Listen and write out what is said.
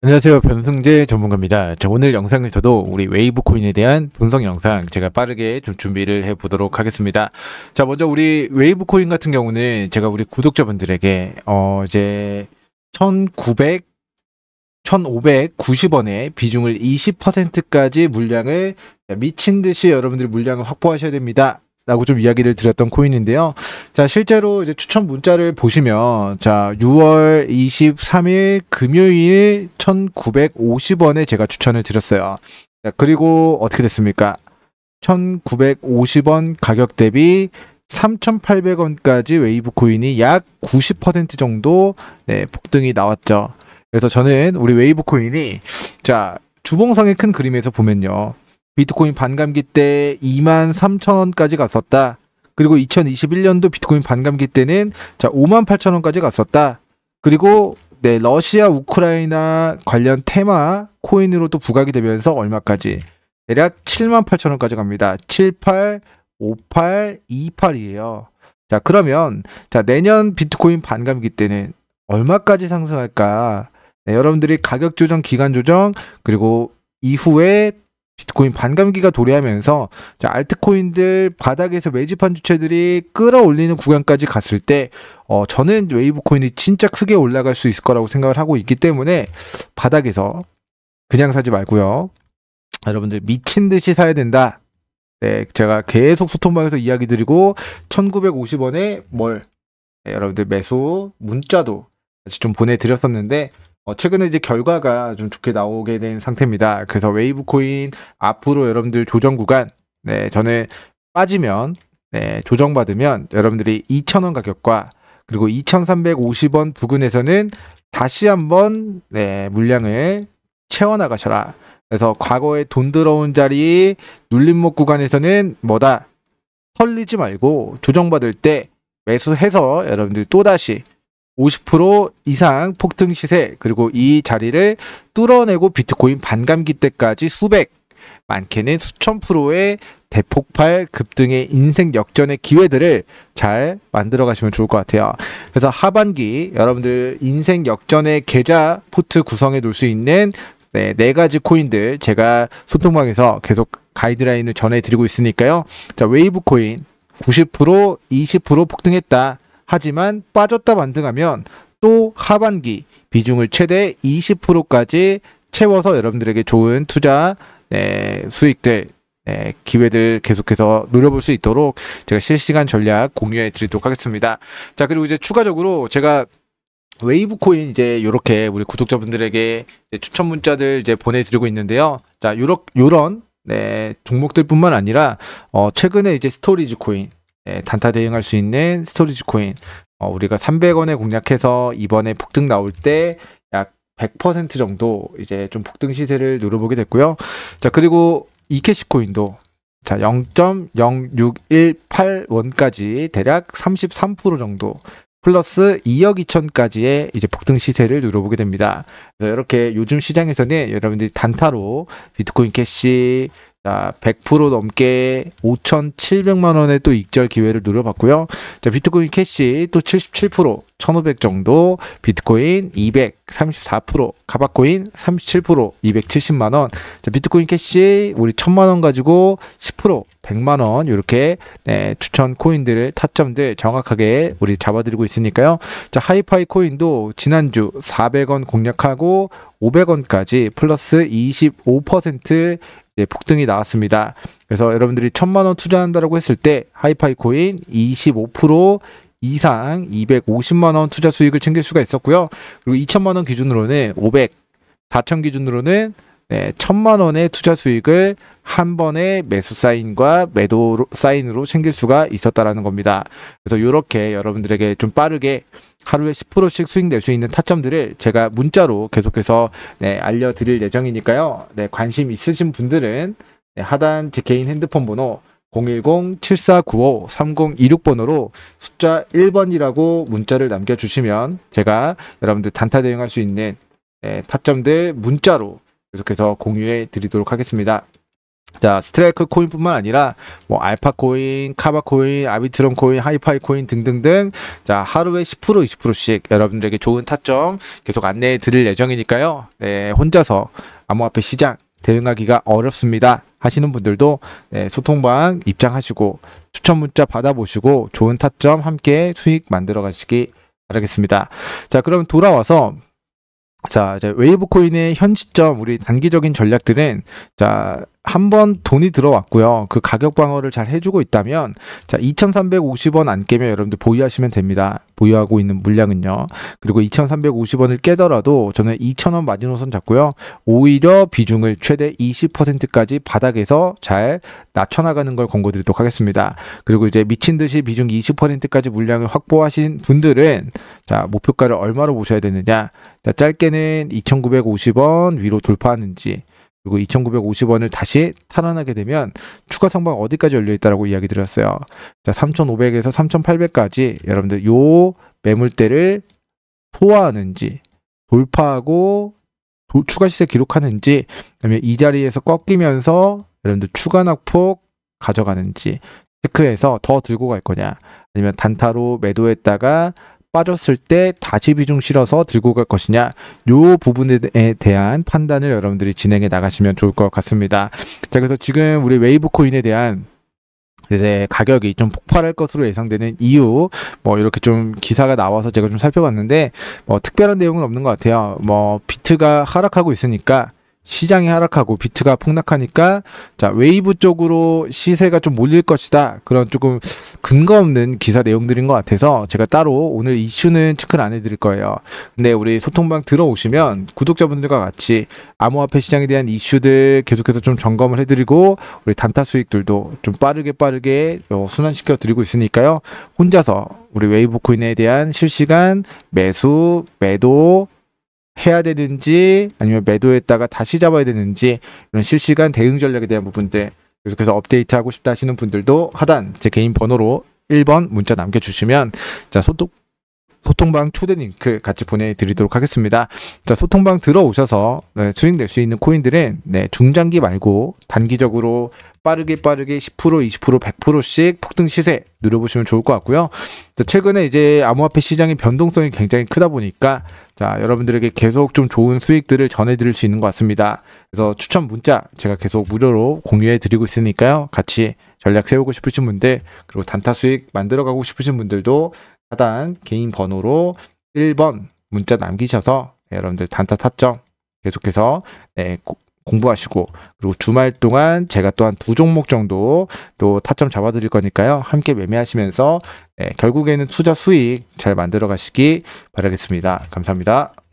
안녕하세요 변승재 전문가입니다 자, 오늘 영상에서도 우리 웨이브 코인에 대한 분석 영상 제가 빠르게 좀 준비를 해 보도록 하겠습니다 자 먼저 우리 웨이브 코인 같은 경우는 제가 우리 구독자분들에게 어제1900 1590원에 비중을 20%까지 물량을 미친 듯이 여러분들이 물량을 확보하셔야 됩니다 라고 좀 이야기를 드렸던 코인인데요. 자, 실제로 이제 추천 문자를 보시면 자, 6월 23일 금요일 1950원에 제가 추천을 드렸어요. 자, 그리고 어떻게 됐습니까? 1950원 가격 대비 3,800원까지 웨이브 코인이 약 90% 정도 네, 폭등이 나왔죠. 그래서 저는 우리 웨이브 코인이 자, 주봉상의 큰 그림에서 보면요. 비트코인 반감기 때 2만 3천 원까지 갔었다. 그리고 2021년도 비트코인 반감기 때는 자 5만 8천 원까지 갔었다. 그리고 네 러시아 우크라이나 관련 테마 코인으로 도 부각이 되면서 얼마까지 대략 7만 8천 원까지 갑니다. 78, 58, 28이에요. 자 그러면 자 내년 비트코인 반감기 때는 얼마까지 상승할까? 네, 여러분들이 가격 조정, 기간 조정 그리고 이후에 비트코인 반감기가 도래하면서 알트코인들 바닥에서 매집한 주체들이 끌어올리는 구간까지 갔을 때 어, 저는 웨이브 코인이 진짜 크게 올라갈 수 있을 거라고 생각을 하고 있기 때문에 바닥에서 그냥 사지 말고요. 여러분들 미친 듯이 사야 된다. 네, 제가 계속 소통방에서 이야기 드리고 1950원에 뭘 네, 여러분들 매수 문자도 같이 좀 보내드렸었는데 어, 최근에 이제 결과가 좀 좋게 나오게 된 상태입니다. 그래서 웨이브 코인 앞으로 여러분들 조정 구간 네, 전에 빠지면 네, 조정 받으면 여러분들이 2,000원 가격과 그리고 2,350원 부근에서는 다시 한번 네, 물량을 채워 나가셔라. 그래서 과거에 돈 들어온 자리 눌림목 구간에서는 뭐다? 털리지 말고 조정받을 때 매수해서 여러분들 또다시 50% 이상 폭등 시세 그리고 이 자리를 뚫어내고 비트코인 반감기 때까지 수백 많게는 수천 프로의 대폭발 급등의 인생 역전의 기회들을 잘 만들어 가시면 좋을 것 같아요. 그래서 하반기 여러분들 인생 역전의 계좌 포트 구성해 놓을 수 있는 네, 네 가지 코인들 제가 소통방에서 계속 가이드라인을 전해드리고 있으니까요. 자, 웨이브 코인 90% 20% 폭등했다. 하지만 빠졌다 반등하면 또 하반기 비중을 최대 20%까지 채워서 여러분들에게 좋은 투자 네, 수익들 네, 기회들 계속해서 노려볼 수 있도록 제가 실시간 전략 공유해 드리도록 하겠습니다. 자 그리고 이제 추가적으로 제가 웨이브 코인 이제 이렇게 우리 구독자분들에게 추천 문자들 이제 보내드리고 있는데요. 자 요렇 요런 네 종목들뿐만 아니라 어 최근에 이제 스토리지 코인 예, 단타 대응할 수 있는 스토리지 코인 어, 우리가 300원에 공략해서 이번에 폭등 나올 때 약 100% 정도 이제 좀 폭등 시세를 누려보게 됐고요. 자 그리고 이캐시 코인도 자 0.0618원까지 대략 33% 정도 플러스 2억 2천까지의 이제 폭등 시세를 누려보게 됩니다. 그래서 이렇게 요즘 시장에서는 여러분들이 단타로 비트코인 캐시 자, 아, 100% 넘게 5,700만 원의 또 익절 기회를 누려봤고요. 자, 비트코인 캐시 또77% 1,500 정도, 비트코인 2 34%, 가바코인 37% 270만 원. 자, 비트코인 캐시 우리 1,000만 원 가지고 10% 100만 원 이렇게 네, 추천 코인들 을 타점들 정확하게 우리 잡아드리고 있으니까요. 자, 하이파이 코인도 지난주 400원 공략하고 500원까지 플러스 25% 예, 폭등이 나왔습니다. 그래서 여러분들이 천만 원 투자한다라고 했을 때 하이파이 코인 25% 이상 250만 원 투자 수익을 챙길 수가 있었고요. 그리고 2천만 원 기준으로는 500, 4천 기준으로는 네, 천만 원의 투자 수익을 한 번에 매수 사인과 매도 사인으로 챙길 수가 있었다라는 겁니다. 그래서 이렇게 여러분들에게 좀 빠르게 하루에 10%씩 수익 낼 수 있는 타점들을 제가 문자로 계속해서 네, 알려드릴 예정이니까요. 네, 관심 있으신 분들은 네, 하단 제 개인 핸드폰 번호 010-7495-3026번호로 숫자 1번이라고 문자를 남겨주시면 제가 여러분들 단타 대응할 수 있는 네, 타점들 문자로 계속해서 공유해 드리도록 하겠습니다. 자, 스트라이크 코인뿐만 아니라 뭐 알파 코인, 카바 코인, 아비트론 코인, 하이파이 코인 등등등 자, 하루에 10% 20%씩 여러분들에게 좋은 타점 계속 안내해 드릴 예정이니까요. 네, 혼자서 암호화폐 시장 대응하기가 어렵습니다. 하시는 분들도 네, 소통방 입장하시고 추천 문자 받아보시고 좋은 타점 함께 수익 만들어 가시기 바라겠습니다. 자, 그럼 돌아와서 자, 이제 웨이브 코인의 현 시점 우리 단기적인 전략들은 자, 한번 돈이 들어왔고요. 그 가격 방어를 잘 해주고 있다면 자 2,350원 안 깨면 여러분들 보유하시면 됩니다. 보유하고 있는 물량은요. 그리고 2,350원을 깨더라도 저는 2,000원 마지노선 잡고요. 오히려 비중을 최대 20%까지 바닥에서 잘 낮춰나가는 걸 권고드리도록 하겠습니다. 그리고 이제 미친 듯이 비중 20%까지 물량을 확보하신 분들은 자 목표가를 얼마로 보셔야 되느냐? 자 짧게는 2,950원 위로 돌파하는지. 그리고 2,950원을 다시 탈환하게 되면 추가 상방 어디까지 열려 있다라고 이야기 드렸어요. 자, 3,500에서 3,800까지 여러분들 요 매물대를 소화하는지 돌파하고 도, 추가 시세 기록하는지 그다음에 이 자리에서 꺾이면서 여러분들 추가 낙폭 가져가는지 체크해서 더 들고 갈 거냐 아니면 단타로 매도했다가 빠졌을 때 다시 비중 실어서 들고 갈 것이냐 요 부분에 대한 판단을 여러분들이 진행해 나가시면 좋을 것 같습니다. 자 그래서 지금 우리 웨이브 코인에 대한 이제 가격이 좀 폭발할 것으로 예상되는 이유 뭐 이렇게 좀 기사가 나와서 제가 좀 살펴봤는데 뭐 특별한 내용은 없는 것 같아요. 뭐 비트가 하락하고 있으니까 시장이 하락하고 비트가 폭락하니까 자 웨이브 쪽으로 시세가 좀 몰릴 것이다 그런 조금 근거 없는 기사 내용들인 것 같아서 제가 따로 오늘 이슈는 체크를 안 해드릴 거예요 근데 우리 소통방 들어오시면 구독자분들과 같이 암호화폐 시장에 대한 이슈들 계속해서 좀 점검을 해드리고 우리 단타 수익들도 좀 빠르게 빠르게 어, 순환시켜 드리고 있으니까요 혼자서 우리 웨이브 코인에 대한 실시간 매수 매도 해야 되는지 아니면 매도했다가 다시 잡아야 되는지 이런 실시간 대응 전략에 대한 부분들 계속해서 업데이트하고 싶다 하시는 분들도 하단 제 개인 번호로 1번 문자 남겨주시면 자 소통 소통방 초대 링크 같이 보내드리도록 하겠습니다. 자, 소통방 들어오셔서 네, 수익될 수 있는 코인들은 네, 중장기 말고 단기적으로 빠르게 빠르게 10% 20% 100%씩 폭등 시세 누려보시면 좋을 것 같고요. 자, 최근에 이제 암호화폐 시장의 변동성이 굉장히 크다 보니까 자, 여러분들에게 계속 좀 좋은 수익들을 전해드릴 수 있는 것 같습니다. 그래서 추천 문자 제가 계속 무료로 공유해드리고 있으니까요. 같이 전략 세우고 싶으신 분들, 그리고 단타 수익 만들어가고 싶으신 분들도 하단 개인 번호로 1번 문자 남기셔서 네, 여러분들 단타 타점 계속해서 네, 공부하시고 그리고 주말 동안 제가 또 한 두 종목 정도 또 타점 잡아드릴 거니까요. 함께 매매하시면서 네, 결국에는 투자 수익 잘 만들어 가시기 바라겠습니다. 감사합니다.